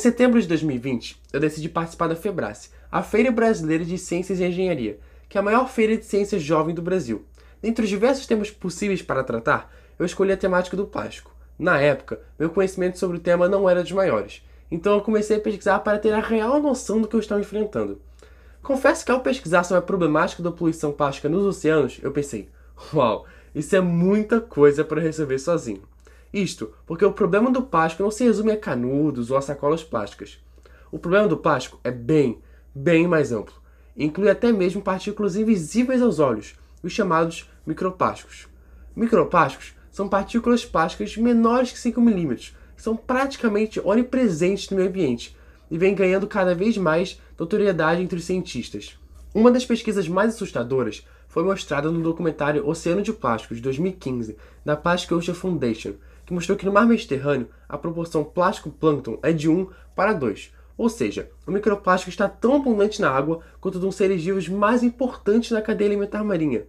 Em setembro de 2020, eu decidi participar da Febrace, a Feira Brasileira de Ciências e Engenharia, que é a maior feira de ciências jovem do Brasil. Dentre os diversos temas possíveis para tratar, eu escolhi a temática do plástico. Na época, meu conhecimento sobre o tema não era dos maiores, então eu comecei a pesquisar para ter a real noção do que eu estava enfrentando. Confesso que ao pesquisar sobre a problemática da poluição plástica nos oceanos, eu pensei, uau, isso é muita coisa para resolver sozinho. Isto porque o problema do plástico não se resume a canudos ou a sacolas plásticas. O problema do plástico é bem, bem mais amplo. Inclui até mesmo partículas invisíveis aos olhos, os chamados microplásticos. Microplásticos são partículas plásticas menores que 5 milímetros, que são praticamente onipresentes no meio ambiente e vêm ganhando cada vez mais notoriedade entre os cientistas. Uma das pesquisas mais assustadoras foi mostrada no documentário Oceano de Plásticos de 2015, da Plastic Ocean Foundation, que mostrou que no mar Mediterrâneo a proporção plástico-plâncton é de 1 para 2, ou seja, o microplástico está tão abundante na água quanto um dos seres vivos mais importantes na cadeia alimentar marinha.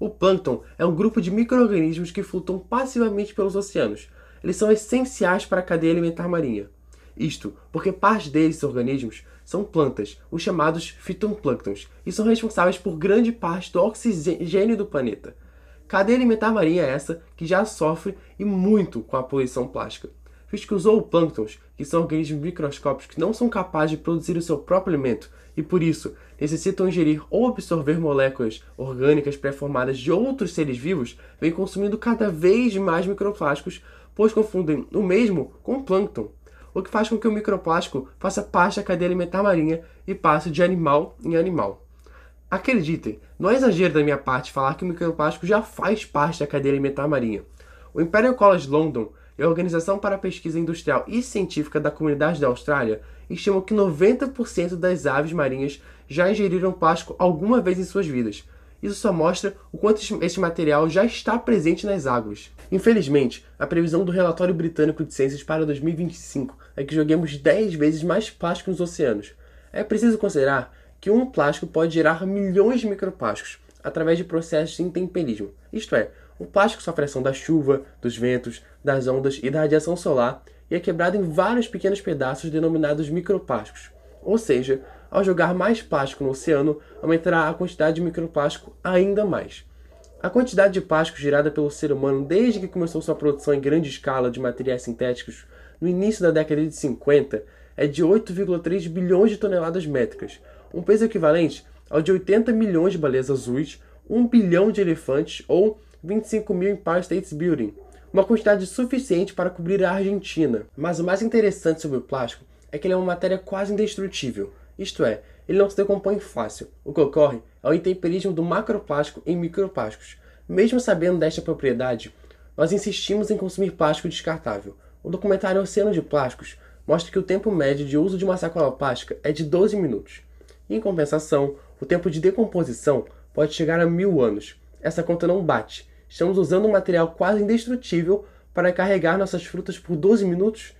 O plâncton é um grupo de micro-organismos que flutuam passivamente pelos oceanos. Eles são essenciais para a cadeia alimentar marinha. Isto porque parte desses organismos são plantas, os chamados fitoplânctons, e são responsáveis por grande parte do oxigênio do planeta. Cadeia alimentar marinha é essa que já sofre e muito com a poluição plástica, visto que os zooplânctons, que são organismos microscópicos que não são capazes de produzir o seu próprio alimento e por isso necessitam ingerir ou absorver moléculas orgânicas pré-formadas de outros seres vivos, vêm consumindo cada vez mais microplásticos, pois confundem o mesmo com o plâncton, o que faz com que o microplástico faça parte da cadeia alimentar marinha e passe de animal em animal. Acreditem, não é exagero da minha parte falar que o microplástico já faz parte da cadeia alimentar marinha. O Imperial College London e é a Organização para a Pesquisa Industrial e Científica da Comunidade da Austrália estimam que 90% das aves marinhas já ingeriram plástico alguma vez em suas vidas. Isso só mostra o quanto este material já está presente nas águas. Infelizmente, a previsão do relatório britânico de ciências para 2025 é que joguemos 10 vezes mais plástico nos oceanos. É preciso considerar que um plástico pode gerar milhões de microplásticos através de processos de intemperismo, isto é, o plástico sofre ação da chuva, dos ventos, das ondas e da radiação solar e é quebrado em vários pequenos pedaços denominados microplásticos. Ou seja, ao jogar mais plástico no oceano, aumentará a quantidade de microplástico ainda mais. A quantidade de plástico gerada pelo ser humano desde que começou sua produção em grande escala de materiais sintéticos no início da década de 50 é de 8,3 bilhões de toneladas métricas, um peso equivalente ao de 80 milhões de baleias azuis, 1 bilhão de elefantes ou 25 mil Empire States Building, uma quantidade suficiente para cobrir a Argentina. Mas o mais interessante sobre o plástico é que ele é uma matéria quase indestrutível, isto é, ele não se decompõe fácil. O que ocorre é o intemperismo do macroplástico em microplásticos. Mesmo sabendo desta propriedade, nós insistimos em consumir plástico descartável. O documentário Oceano de Plásticos mostra que o tempo médio de uso de uma sacola plástica é de 12 minutos. Em compensação, o tempo de decomposição pode chegar a mil anos. Essa conta não bate. Estamos usando um material quase indestrutível para carregar nossas frutas por 12 minutos?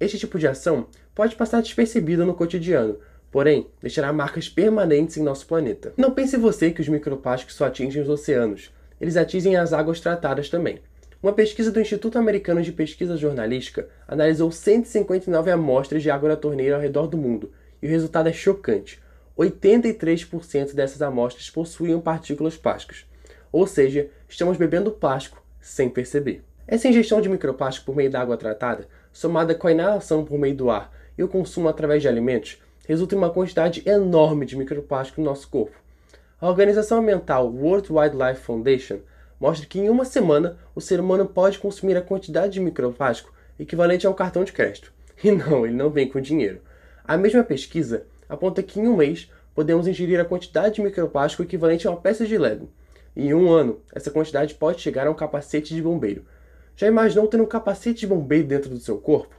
Este tipo de ação pode passar despercebida no cotidiano, porém deixará marcas permanentes em nosso planeta. Não pense você que os microplásticos só atingem os oceanos, eles atingem as águas tratadas também. Uma pesquisa do Instituto Americano de Pesquisa Jornalística analisou 159 amostras de água da torneira ao redor do mundo, e o resultado é chocante. 83% dessas amostras possuíam partículas plásticas, ou seja, estamos bebendo plástico sem perceber. Essa ingestão de microplástico por meio da água tratada, somada com a inalação por meio do ar e o consumo através de alimentos, resulta em uma quantidade enorme de microplástico no nosso corpo. A organização ambiental World Wildlife Foundation mostra que em uma semana o ser humano pode consumir a quantidade de microplástico equivalente a um cartão de crédito. E não, ele não vem com dinheiro. A mesma pesquisa aponta é que em um mês podemos ingerir a quantidade de microplástico equivalente a uma peça de Lego. E em um ano, essa quantidade pode chegar a um capacete de bombeiro. Já imaginou ter um capacete de bombeiro dentro do seu corpo?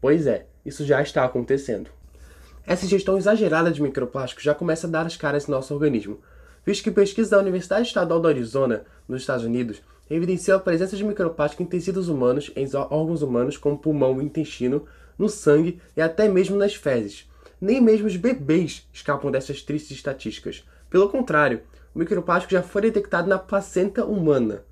Pois é, isso já está acontecendo. Essa ingestão exagerada de microplástico já começa a dar as caras em nosso organismo, visto que pesquisa da Universidade Estadual do Arizona, nos Estados Unidos, evidenciou a presença de microplástico em tecidos humanos, em órgãos humanos como pulmão e intestino, no sangue e até mesmo nas fezes nem mesmo os bebês escapam dessas tristes estatísticas. Pelo contrário, o microplástico já foi detectado na placenta humana.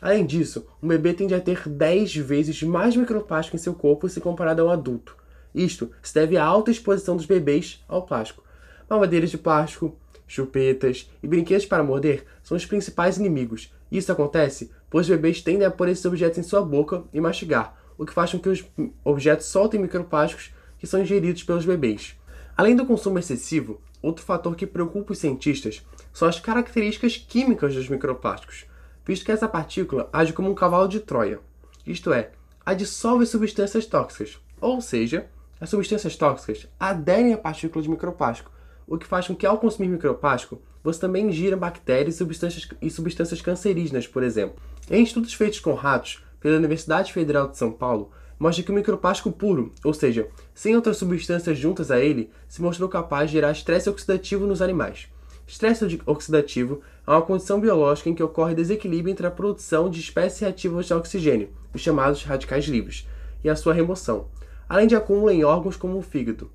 Além disso, um bebê tende a ter 10 vezes mais microplástico em seu corpo se comparado ao adulto. Isto se deve à alta exposição dos bebês ao plástico. Mamadeiras de plástico, chupetas e brinquedos para morder são os principais inimigos. Isso acontece pois os bebês tendem a pôr esses objetos em sua boca e mastigar, o que faz com que os objetos soltem microplásticos que são ingeridos pelos bebês. Além do consumo excessivo, outro fator que preocupa os cientistas são as características químicas dos microplásticos, visto que essa partícula age como um cavalo de Troia, isto é, adsolve dissolve substâncias tóxicas, ou seja, as substâncias tóxicas aderem à partícula de microplástico, o que faz com que ao consumir microplástico, você também ingira bactérias e substâncias, e substâncias cancerígenas, por exemplo. Em estudos feitos com ratos pela Universidade Federal de São Paulo, mostra que o microplástico puro, ou seja, sem outras substâncias juntas a ele, se mostrou capaz de gerar estresse oxidativo nos animais. Estresse oxidativo é uma condição biológica em que ocorre desequilíbrio entre a produção de espécies reativas de oxigênio, os chamados radicais livres, e a sua remoção, além de acúmulo em órgãos como o fígado.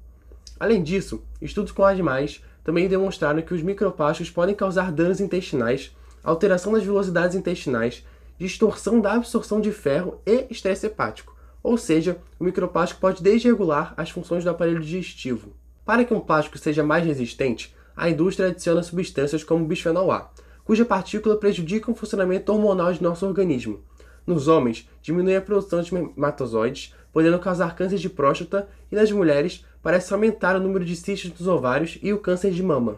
Além disso, estudos com animais também demonstraram que os microplásticos podem causar danos intestinais, alteração das velocidades intestinais, distorção da absorção de ferro e estresse hepático. Ou seja, o microplástico pode desregular as funções do aparelho digestivo. Para que um plástico seja mais resistente, a indústria adiciona substâncias como bisfenol A, cuja partícula prejudica o funcionamento hormonal de nosso organismo. Nos homens, diminui a produção de hematozoides, podendo causar câncer de próstata, e nas mulheres, parece aumentar o número de cistos nos ovários e o câncer de mama.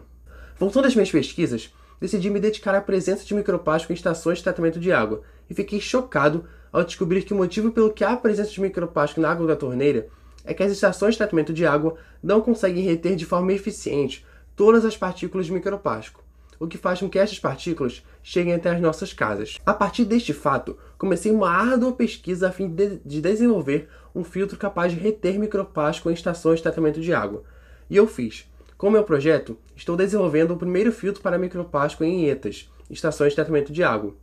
Voltando às minhas pesquisas, decidi me dedicar à presença de microplástico em estações de tratamento de água e fiquei chocado ao descobrir que o motivo pelo que há presença de microplástico na água da torneira é que as estações de tratamento de água não conseguem reter de forma eficiente todas as partículas de microplástico, o que faz com que estas partículas cheguem até as nossas casas. A partir deste fato, comecei uma árdua pesquisa a fim de, de desenvolver um filtro capaz de reter microplástico em estações de tratamento de água. E eu fiz. Com meu projeto, estou desenvolvendo o primeiro filtro para microplástico em ETAs, estações de tratamento de água.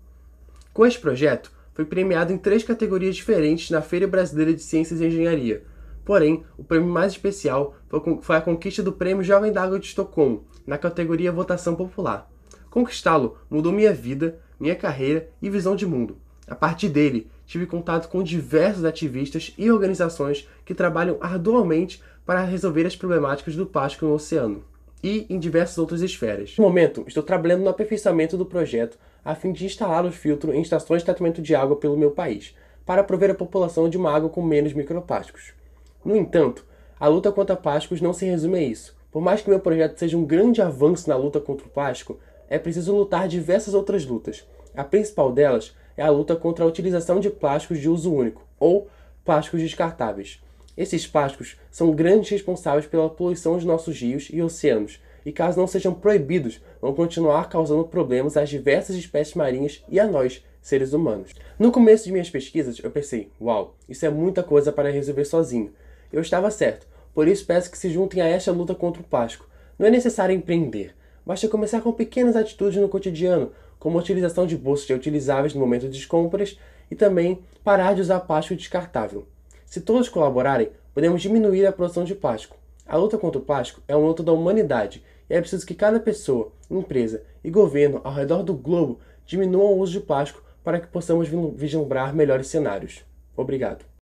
Com este projeto, foi premiado em três categorias diferentes na Feira Brasileira de Ciências e Engenharia. Porém, o prêmio mais especial foi a conquista do Prêmio Jovem d'Água de Estocolmo, na categoria Votação Popular. Conquistá-lo mudou minha vida, minha carreira e visão de mundo. A partir dele, tive contato com diversos ativistas e organizações que trabalham arduamente para resolver as problemáticas do plástico no oceano e em diversas outras esferas. No momento, estou trabalhando no aperfeiçoamento do projeto a fim de instalar o filtro em estações de tratamento de água pelo meu país, para prover a população de uma água com menos microplásticos. No entanto, a luta contra plásticos não se resume a isso. Por mais que meu projeto seja um grande avanço na luta contra o plástico, é preciso lutar diversas outras lutas. A principal delas é a luta contra a utilização de plásticos de uso único, ou plásticos descartáveis. Esses plásticos são grandes responsáveis pela poluição dos nossos rios e oceanos, e caso não sejam proibidos, vão continuar causando problemas às diversas espécies marinhas e a nós, seres humanos. No começo de minhas pesquisas, eu pensei, uau, isso é muita coisa para resolver sozinho. Eu estava certo, por isso peço que se juntem a esta luta contra o plástico. Não é necessário empreender, basta começar com pequenas atitudes no cotidiano, como a utilização de bolsas reutilizáveis no momento das compras e também parar de usar plástico descartável. Se todos colaborarem, podemos diminuir a produção de plástico. A luta contra o plástico é uma luta da humanidade e é preciso que cada pessoa, empresa e governo ao redor do globo diminuam o uso de plástico para que possamos vislumbrar melhores cenários. Obrigado.